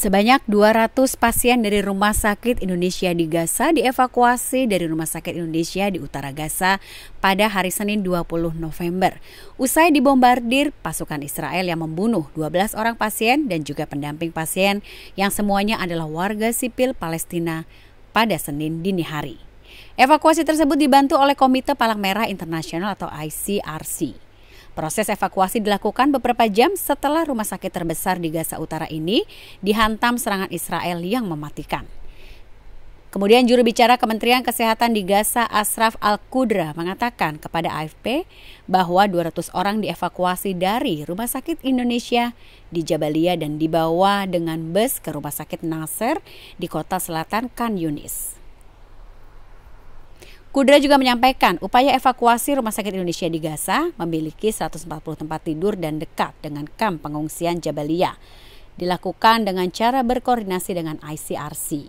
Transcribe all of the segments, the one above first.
Sebanyak 200 pasien dari Rumah Sakit Indonesia di Gaza dievakuasi dari Rumah Sakit Indonesia di utara Gaza pada hari Senin 20 November. Usai dibombardir pasukan Israel yang membunuh 12 orang pasien dan juga pendamping pasien yang semuanya adalah warga sipil Palestina pada Senin dini hari. Evakuasi tersebut dibantu oleh Komite Palang Merah Internasional atau ICRC. Proses evakuasi dilakukan beberapa jam setelah rumah sakit terbesar di Gaza Utara ini dihantam serangan Israel yang mematikan. Kemudian juru bicara Kementerian Kesehatan di Gaza Asraf Al-Qudra mengatakan kepada AFP bahwa 200 orang dievakuasi dari Rumah Sakit Indonesia di Jabalia dan dibawa dengan bus ke Rumah Sakit Nasser di kota selatan Kan Yunis. Kudra juga menyampaikan upaya evakuasi Rumah Sakit Indonesia di Gaza memiliki 140 tempat tidur dan dekat dengan kamp pengungsian Jabalia. Dilakukan dengan cara berkoordinasi dengan ICRC.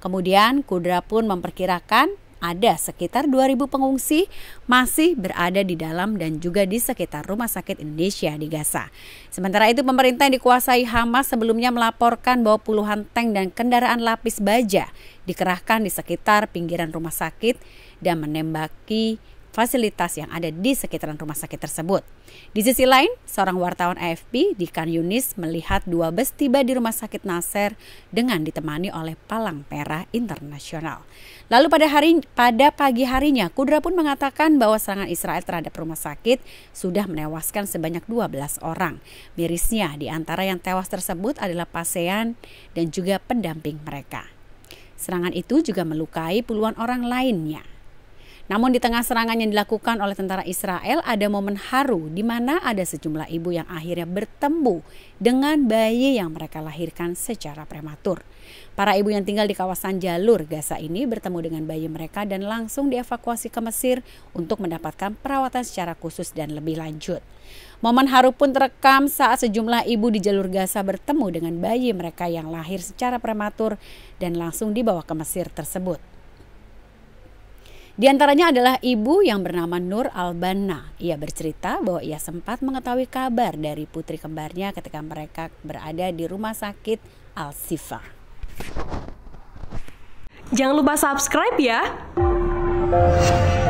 Kemudian Kudra pun memperkirakan ada sekitar 2.000 pengungsi masih berada di dalam dan juga di sekitar rumah sakit Indonesia di Gaza. Sementara itu pemerintah yang dikuasai Hamas sebelumnya melaporkan bahwa puluhan tank dan kendaraan lapis baja dikerahkan di sekitar pinggiran rumah sakit dan menembaki fasilitas yang ada di sekitaran rumah sakit tersebut. Di sisi lain, seorang wartawan AFP di Kan Yunis melihat dua bus tiba di rumah sakit Nasser dengan ditemani oleh palang merah internasional. Lalu pada hari pada pagi harinya, Kudra pun mengatakan bahwa serangan Israel terhadap rumah sakit sudah menewaskan sebanyak 12 orang. Mirisnya, di antara yang tewas tersebut adalah pasien dan juga pendamping mereka. Serangan itu juga melukai puluhan orang lainnya. Namun di tengah serangan yang dilakukan oleh tentara Israel ada momen haru di mana ada sejumlah ibu yang akhirnya bertemu dengan bayi yang mereka lahirkan secara prematur. Para ibu yang tinggal di kawasan jalur Gaza ini bertemu dengan bayi mereka dan langsung dievakuasi ke Mesir untuk mendapatkan perawatan secara khusus dan lebih lanjut. Momen haru pun terekam saat sejumlah ibu di jalur Gaza bertemu dengan bayi mereka yang lahir secara prematur dan langsung dibawa ke Mesir tersebut. Di antaranya adalah ibu yang bernama Nur Albana. Ia bercerita bahwa ia sempat mengetahui kabar dari putri kembarnya ketika mereka berada di rumah sakit Al-Sifa. Jangan lupa subscribe ya.